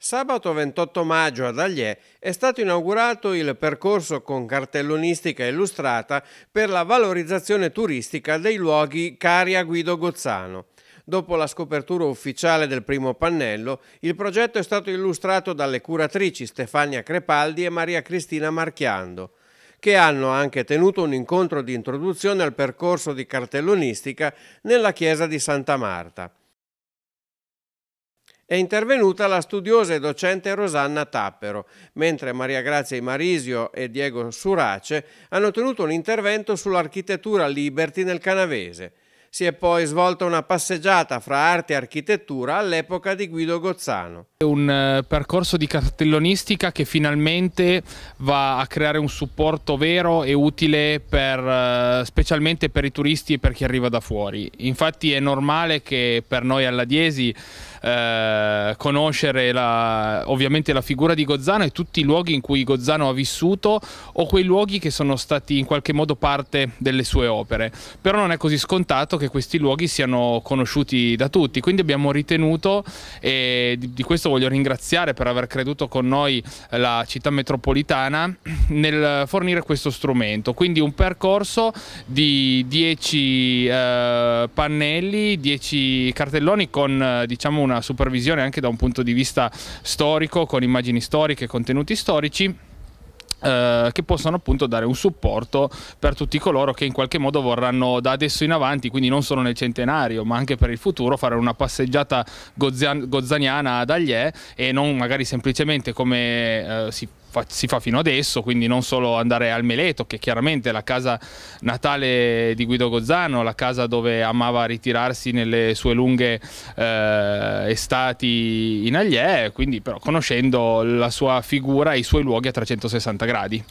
Sabato 28 maggio ad Aglie è stato inaugurato il percorso con cartellonistica illustrata per la valorizzazione turistica dei luoghi cari a Guido Gozzano. Dopo la scopertura ufficiale del primo pannello, il progetto è stato illustrato dalle curatrici Stefania Crepaldi e Maria Cristina Marchiando che hanno anche tenuto un incontro di introduzione al percorso di cartellonistica nella chiesa di Santa Marta è intervenuta la studiosa e docente Rosanna Tappero, mentre Maria Grazia Imarisio e Diego Surace hanno tenuto un intervento sull'architettura Liberty nel Canavese. Si è poi svolta una passeggiata fra arte e architettura all'epoca di Guido Gozzano. Un eh, percorso di cartellonistica che finalmente va a creare un supporto vero e utile per, eh, specialmente per i turisti e per chi arriva da fuori. Infatti è normale che per noi alla Diesi eh, conoscere la, ovviamente la figura di Gozzano e tutti i luoghi in cui Gozzano ha vissuto o quei luoghi che sono stati in qualche modo parte delle sue opere. Però non è così scontato che questi luoghi siano conosciuti da tutti, quindi abbiamo ritenuto, e di questo voglio ringraziare per aver creduto con noi eh, la città metropolitana, nel fornire questo strumento, quindi un percorso di 10 eh, pannelli, 10 cartelloni con eh, diciamo, una supervisione anche da un punto di vista storico, con immagini storiche, contenuti storici eh, che possano appunto dare un supporto per tutti coloro che in qualche modo vorranno da adesso in avanti, quindi non solo nel centenario ma anche per il futuro, fare una passeggiata gozzian- gozzaniana ad Agliè e non magari semplicemente come eh, si Fa, si fa fino adesso, quindi non solo andare al Meleto, che chiaramente è la casa natale di Guido Gozzano, la casa dove amava ritirarsi nelle sue lunghe eh, estati in Aglie, quindi però conoscendo la sua figura e i suoi luoghi a 360 gradi gradi.